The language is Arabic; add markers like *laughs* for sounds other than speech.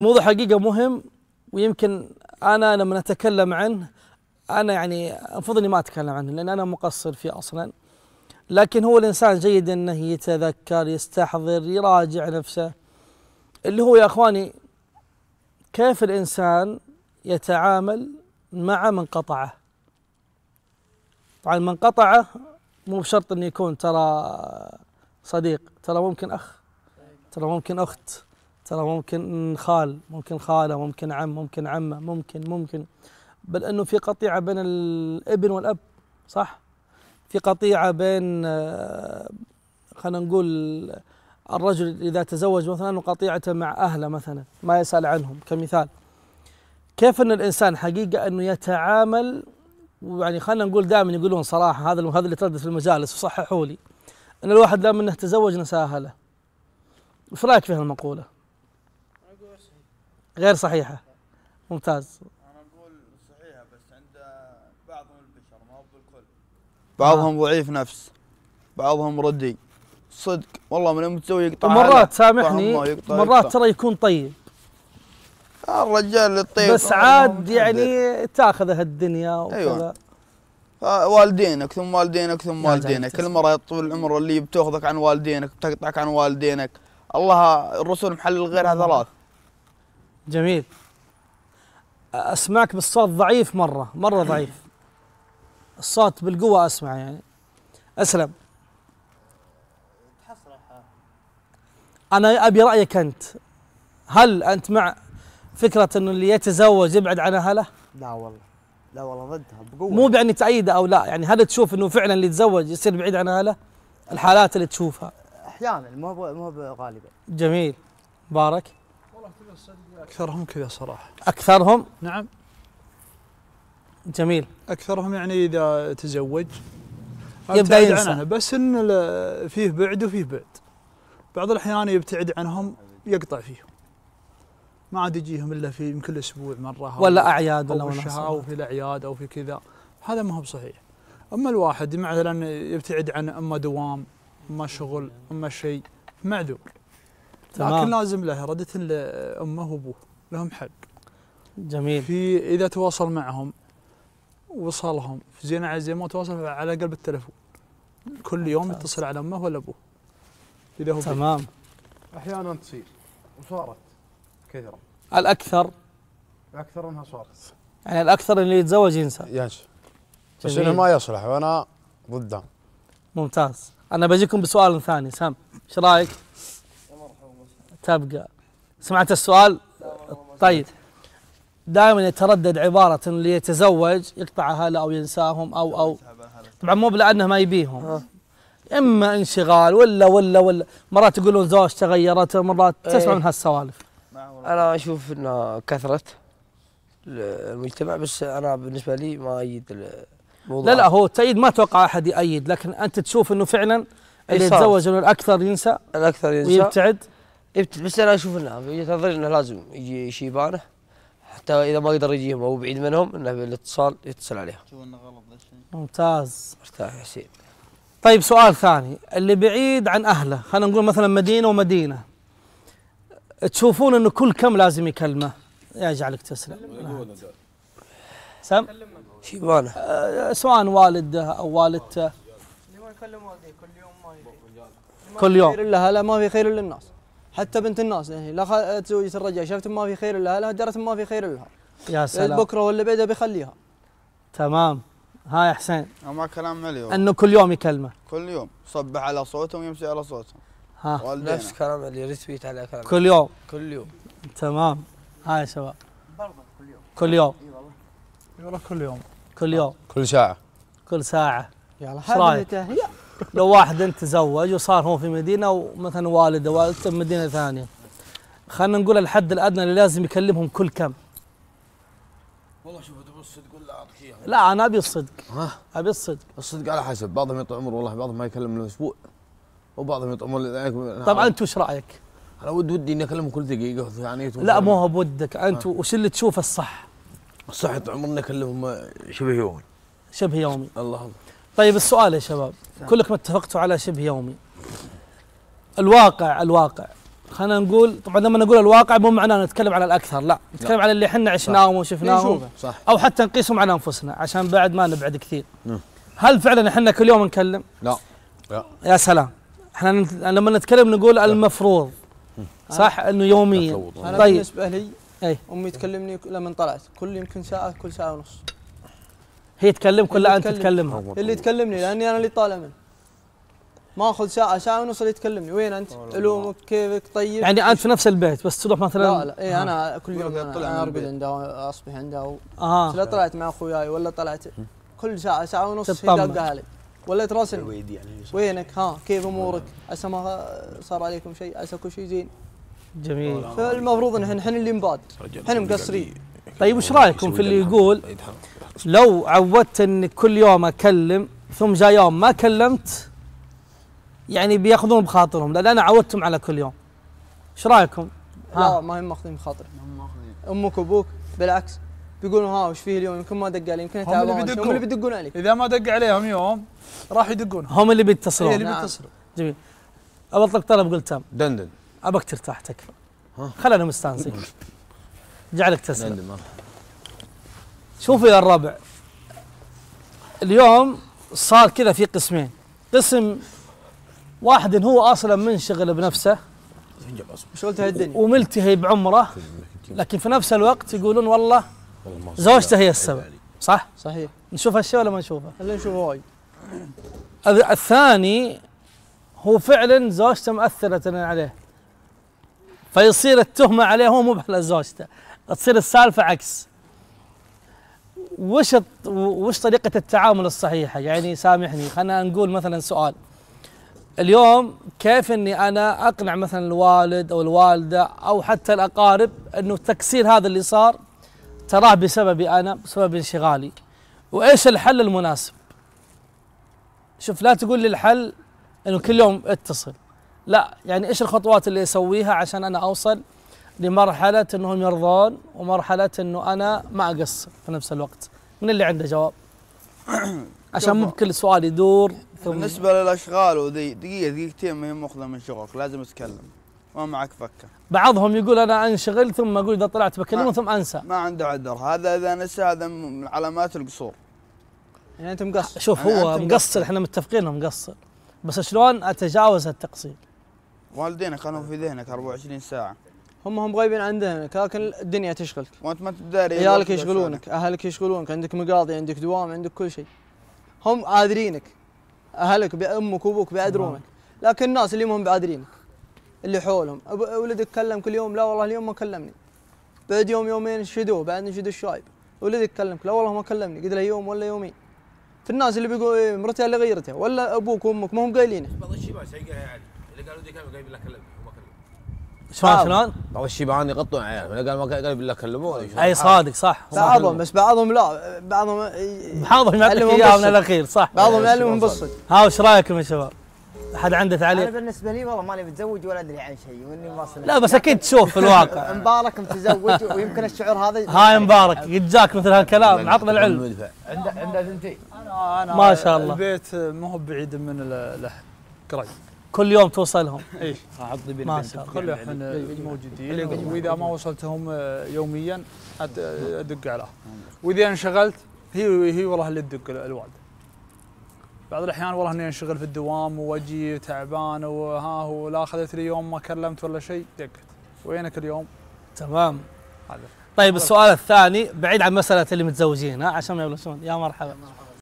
موضوع حقيقة مهم ويمكن أنا لما أتكلم عنه أنا يعني المفروض إني ما أتكلم عنه لأن أنا مقصر فيه أصلا لكن هو الإنسان جيد أنه يتذكر يستحضر يراجع نفسه اللي هو يا إخواني كيف الإنسان يتعامل مع من قطعه طبعا من قطعه مو بشرط أنه يكون ترى صديق ترى ممكن أخ ترى ممكن أخت ترى ممكن خال ممكن خاله ممكن عم ممكن عمه ممكن ممكن بل انه في قطيعه بين الابن والاب صح في قطيعه بين آه، خلينا نقول الرجل اذا تزوج مثلا وقطيعته مع اهله مثلا ما يسال عنهم كمثال كيف ان الانسان حقيقه انه يتعامل ويعني خلينا نقول دائما يقولون صراحه هذا هذا اللي تردد في المجالس وصححوا لي ان الواحد دائما انه تزوج نساهله ايش رايك في هالمقوله؟ غير صحيحه ممتاز انا اقول صحيحه بس عند بعض من البشر ما هو بالكل بعضهم آه. ضعيف نفس بعضهم ردي صدق والله من متسوي يقطع مرات سامحني مرات ترى يكون طيب الرجال الطيب بس عاد يعني تاخذه الدنيا أيوة. وكذا أيوة. والدينك ثم والدينك ثم والدينك كل مرة طول العمر اللي بتاخذك عن والدينك بتقطعك عن والدينك الله الرسول محلل غيرها ثلاث جميل اسمعك بالصوت ضعيف مره مره ضعيف الصوت بالقوه اسمع يعني اسلم انا ابي رايك انت هل انت مع فكره انه اللي يتزوج يبعد عن اهله؟ لا والله لا والله ضدها بقوه مو باني تأيده او لا يعني هل تشوف انه فعلا اللي يتزوج يصير بعيد عن اهله؟ الحالات اللي تشوفها احيانا مو مو غالبا جميل بارك اكثرهم كذا صراحه اكثرهم نعم جميل اكثرهم يعني اذا تزوج يبدا ينسى بس ان فيه بعد وفيه بعد بعض الاحيان يبتعد عنهم يقطع فيهم ما عاد يجيهم الا في يمكن اسبوع مره ولا اعياد ولا ولا او في الاعياد او في كذا هذا ما هو بصحيح اما الواحد مثلا يبتعد عن اما دوام اما شغل اما شيء معذور تمام. لكن لازم له ردة لأمه وأبوه لهم حق جميل في إذا تواصل معهم وصلهم زين على ما تواصل على قلب التلفون كل يوم يتصل على أمه ولا أبوه إذا هو تمام أحيانا تصير وصارت كثرة الأكثر الأكثر أنها صارت يعني الأكثر اللي يتزوج ينسى ينسى بس إنه ما يصلح وأنا ضده ممتاز أنا بجيكم بسؤال ثاني سام إيش رأيك؟ تبقى سمعت السؤال طيب دائما يتردد عبارة اللي يتزوج يقطع أهله أو ينساهم أو أو طبعا مو بلأنه ما يبيهم آه. إما انشغال ولا ولا ولا مرات يقولون زوجته غيرت مرات إيه. تسمع من هالسوالف أنا أشوف أنها كثرت المجتمع بس أنا بالنسبة لي ما أيد الموضوع لا لا هو تأييد ما توقع أحد يأيد لكن أنت تشوف أنه فعلا اللي يتزوج الأكثر ينسى الأكثر ينسى ويبتعد بس انا اشوف انه وجهه نظري انه لازم يجي شيبانه حتى اذا ما قدر يجيهم او بعيد منهم انه بالاتصال يتصل عليهم. شوف انه غلط ممتاز. مرتاح يا حسين. طيب سؤال ثاني اللي بعيد عن اهله خلينا نقول مثلا مدينه ومدينه تشوفون انه كل كم لازم يكلمه يا جعلك تسلم سم شيبانه سواء والده او والدته اللي ما يكلم والديه كل يوم ما يجي كل يوم خير الا ما في خير الا الناس حتى بنت الناس يعني لا زوجة الرجال شفت ما في خير لها لها درت ما في خير لها يا إيه، سلام بكره ولا بعده بيخليها تمام هاي حسين ما كلام مليون انه كل يوم يكلمه كل يوم صبح على صوتهم يمشي على صوتهم ها والدينا. نفس كلام اللي ريتويت على كلام كل يوم كل يوم تمام هاي شباب برضه كل يوم كل يوم اي والله كل يوم كل يوم كل ساعه كل ساعه يلا حبيبته لو واحد انت تزوج وصار هو في مدينه ومثلا والده والدته في مدينه ثانيه خلينا نقول الحد الادنى اللي لازم يكلمهم كل كم والله شوف تبغى الصدق ولا اعطيك اياها لا انا ابي الصدق ها ابي الصدق الصدق على حسب بعضهم يطول عمره والله بعضهم ما يكلم من اسبوع وبعضهم يطول طبعا انت وش رايك؟ انا ود ودي اني اكلمه كل دقيقه يعني لا مو هو بودك انت آه. وش اللي تشوفه الصح؟ الصح عمرنا اكلمهم شبه يومي شبه يومي الله الله طيب السؤال يا شباب نعم. كلكم اتفقتوا على شبه يومي الواقع الواقع خلينا نقول طبعا لما نقول الواقع مو معناه نتكلم على الاكثر لا نتكلم لا. على اللي احنا عشناه وشفناه او حتى نقيسهم على انفسنا عشان بعد ما نبعد كثير نعم. هل فعلا احنا كل يوم نكلم لا لا يا سلام احنا لما نتكلم نقول لا. المفروض صح انه يوميا طيب بالنسبه لي أي. امي تكلمني لما طلعت كل يمكن ساعه كل ساعه ونص هي تكلمك ولا انت تكلمها؟ اللي يتكلمني لاني انا اللي طالع منه ما اخذ ساعه ساعه ونص اللي يتكلمني وين انت؟ علومك كيفك طيب يعني انت في نفس البيت بس تروح مثلا لا لا اي آه. انا كل يوم اطلع انا اربد عنده اصبح عنده و... آه. لا طلعت مع اخوياي ولا طلعت كل ساعه ساعه ونص يدقها علي ولا تراسلني يعني. وينك ها كيف امورك؟ عسى ما صار عليكم شيء عسى كل شيء زين جميل فالمفروض ان احنا اللي نباد احنا مقصرين طيب وش رايكم في اللي يقول لو عودت ان كل يوم اكلم ثم جاء يوم ما كلمت يعني بياخذون بخاطرهم لان انا عودتهم على كل يوم ايش رايكم؟ لا ما هم ماخذين بخاطري امك وابوك بالعكس بيقولون ها وش فيه اليوم يمكن ما دق علي يمكن تعبان هم اللي هم اللي بيدقون علي اذا ما دق عليهم يوم راح يدقون هم اللي بيتصلون إيه، اللي نعم. بيتصلون جميل ابى طلب قلت تم دندن ابك ترتاح تكفى خلينا مستانسين *laughs* جعلك تسلم شوفوا يا الربع اليوم صار كذا في قسمين قسم واحد هو اصلا منشغل بنفسه الدنيا وملتهي بعمره لكن في نفس الوقت يقولون والله زوجته هي السبب صح؟ صحيح نشوف هالشيء ولا ما نشوفه؟ خلينا نشوفه وايد الثاني هو فعلا زوجته مأثرة عليه فيصير التهمة عليه هو مو على زوجته تصير السالفه عكس وش وش طريقه التعامل الصحيحه يعني سامحني خلينا نقول مثلا سؤال اليوم كيف اني انا اقنع مثلا الوالد او الوالده او حتى الاقارب انه التكسير هذا اللي صار تراه بسببي انا بسبب انشغالي وايش الحل المناسب شوف لا تقول لي الحل انه كل يوم اتصل لا يعني ايش الخطوات اللي اسويها عشان انا اوصل لمرحلة أنهم يرضون ومرحلة أنه أنا ما أقصر في نفس الوقت من اللي عنده جواب *coughs* عشان مو بكل سؤال يدور بالنسبة للأشغال وذي دقيقة دقيقتين ما هي مأخذة من شغلك لازم تتكلم ما معك فكة بعضهم يقول أنا أنشغل ثم أقول إذا طلعت بكلمه ثم أنسى ما عنده عذر هذا إذا نسى هذا من علامات القصور يعني أنت مقصر شوف يعني هو مقصر احنا متفقين إنه مقصر بس شلون أتجاوز التقصير والدينك كانوا في ذهنك 24 ساعة هم هم غايبين عن ذهنك لكن الدنيا تشغلك وانت ما تدري عيالك يشغلونك اهلك يشغلونك عندك مقاضي عندك دوام عندك كل شيء هم عادرينك اهلك بامك وابوك بيعذرونك لكن الناس اللي هم بعادرينك اللي حولهم ولدك كلم كل يوم لا والله اليوم ما كلمني بعد يوم يومين شدوه بعد نشد الشايب ولدك كلمك لا والله ما كلمني قلت له يوم ولا يومين في الناس اللي بيقول إيه، مرته اللي غيرته ولا ابوك وامك ما هم قايلينه بعض الشباب سيقها يعني اللي قالوا دي كلمه قايل لا كلمني شلون آه. شلون؟ بعض الشيبان يغطون عيالهم قال ما قال بالله كلموه اي صادق صح بعضهم بس بعضهم لا بعضهم بعضهم يعلمهم من الاخير صح بعضهم إيه، يعلمهم بالصدق ها وش رايكم يا شباب؟ احد عنده تعليق؟ انا بالنسبه لي والله ماني متزوج ولا ادري عن شيء واني واصل لا بس اكيد تشوف في الواقع *laughs* مبارك متزوج ويمكن الشعور هذا هاي مبارك جاك مثل هالكلام عطنا العلم عنده عنده ثنتين انا انا ما شاء الله البيت ما هو بعيد من الاهل قريب كل يوم توصلهم اي اعطي بالبنت كل احنا موجودين واذا ما وصلتهم آه، يوميا ادق على آه. واذا انشغلت هي هي والله اللي تدق الوالد بعض الاحيان والله اني انشغل في الدوام واجي تعبان وها ولا اخذت لي يوم ما كلمت ولا شيء دقت وينك اليوم؟ تمام هذا طيب السؤال الثاني بعيد عن مساله اللي متزوجين ها عشان ما يبلشون يا مرحبا, يا مرحبا.